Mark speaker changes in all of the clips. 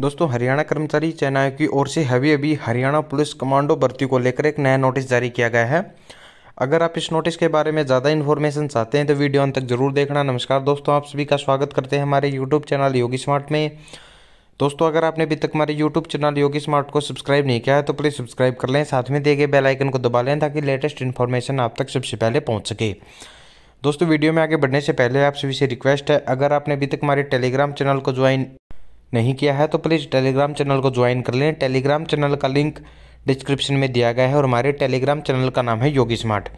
Speaker 1: दोस्तों हरियाणा कर्मचारी आयोग की ओर से अभी अभी हरियाणा पुलिस कमांडो भर्ती को लेकर एक नया नोटिस जारी किया गया है अगर आप इस नोटिस के बारे में ज़्यादा इन्फॉर्मेशन चाहते हैं तो वीडियो अंत तक जरूर देखना नमस्कार दोस्तों आप सभी का स्वागत करते हैं हमारे यूट्यूब चैनल योगी स्मार्ट में दोस्तों अगर आपने अभी तक हमारे यूट्यूब चैनल योगी स्मार्ट को सब्सक्राइब नहीं किया है तो प्लीज़ सब्सक्राइब कर लें साथ में दिए गए बेलाइकन को दबा लें ताकि लेटेस्ट इन्फॉर्मेशन आप तक सबसे पहले पहुँच सके दोस्तों वीडियो में आगे बढ़ने से पहले आप सभी से रिक्वेस्ट है अगर आपने अभी तक हमारे टेलीग्राम चैनल को ज्वाइन नहीं किया है तो प्लीज़ टेलीग्राम चैनल को ज्वाइन कर लें टेलीग्राम चैनल का लिंक डिस्क्रिप्शन में दिया गया है और हमारे टेलीग्राम चैनल का नाम है योगी स्मार्ट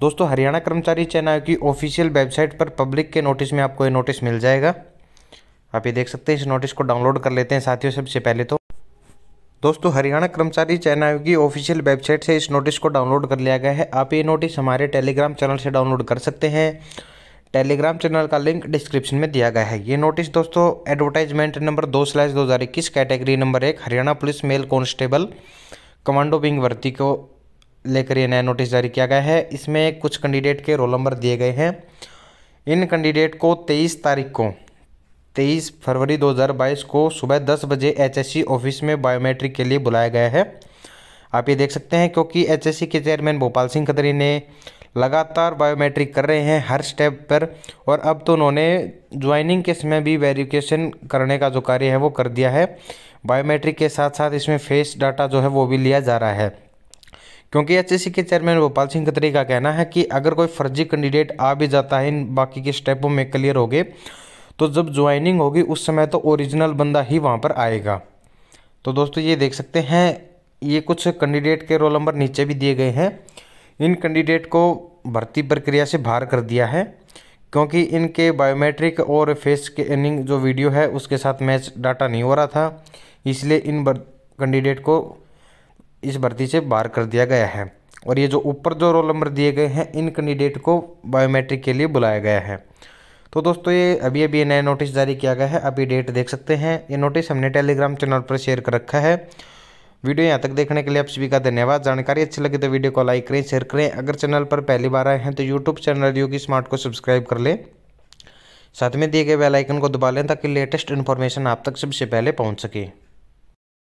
Speaker 1: दोस्तों हरियाणा कर्मचारी चयन आयोग की ऑफिशियल वेबसाइट पर पब्लिक के नोटिस में आपको ये नोटिस मिल जाएगा आप ये देख सकते हैं इस नोटिस को डाउनलोड कर लेते हैं साथियों सबसे पहले तो दोस्तों हरियाणा कर्मचारी चयन आयोग की ऑफिशियल वेबसाइट से इस नोटिस को डाउनलोड कर लिया गया है आप ये नोटिस हमारे टेलीग्राम चैनल से डाउनलोड कर सकते हैं टेलीग्राम चैनल का लिंक डिस्क्रिप्शन में दिया गया है ये नोटिस दोस्तों एडवर्टाइजमेंट नंबर दो स्लैश दो हज़ार इक्कीस कैटेगरी नंबर एक Haryana police male constable commando wing भर्ती को लेकर यह नया नोटिस जारी किया गया है इसमें कुछ कैंडिडेट के रोल नंबर दिए गए हैं इन कैंडिडेट को तेईस तारीख को तेईस फरवरी बाईस को सुबह दस बजे सी ऑफिस e में बायोमेट्रिक के लिए बुलाया गया है आप ये देख सकते हैं क्योंकि सी e के चेयरमैन भोपाल सिंह खदरी ने लगातार बायोमेट्रिक कर रहे हैं हर स्टेप पर और अब तो उन्होंने ज्वाइनिंग के समय भी वेरिफिकेशन करने का जो कार्य है वो कर दिया है बायोमेट्रिक के साथ साथ इसमें फेस डाटा जो है वो भी लिया जा रहा है क्योंकि एच के चेयरमैन गोपाल सिंह खतरी का कहना है कि अगर कोई फर्जी कैंडिडेट आ भी जाता है इन बाकी के स्टेपों में क्लियर हो गए तो जब ज्वाइनिंग होगी उस समय तो ओरिजिनल बंदा ही वहाँ पर आएगा तो दोस्तों ये देख सकते हैं ये कुछ कैंडिडेट के रोल नंबर नीचे भी दिए गए हैं इन कैंडिडेट को भर्ती प्रक्रिया से बाहर कर दिया है क्योंकि इनके बायोमेट्रिक और फेस स्कैनिंग जो वीडियो है उसके साथ मैच डाटा नहीं हो रहा था इसलिए इन कैंडिडेट को इस भर्ती से बाहर कर दिया गया है और ये जो ऊपर जो रोल नंबर दिए गए हैं इन कैंडिडेट को बायोमेट्रिक के लिए बुलाया गया है तो दोस्तों ये अभी अभी नया नोटिस जारी किया गया है अभी डेट देख सकते हैं ये नोटिस हमने टेलीग्राम चैनल पर शेयर कर रखा है वीडियो यहाँ तक देखने के लिए आप सभी का धन्यवाद जानकारी अच्छी लगी तो वीडियो को लाइक करें शेयर करें अगर चैनल पर पहली बार आए हैं तो यूट्यूब चैनल योगी स्मार्ट को सब्सक्राइब कर लें साथ में दिए गए बेल आइकन को दबा लें ताकि लेटेस्ट इन्फॉर्मेशन आप तक सबसे पहले पहुंच सके